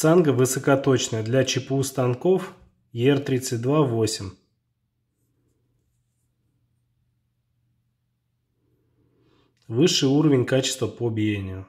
Цанга высокоточная для ЧПУ станков ER328. Высший уровень качества по биению.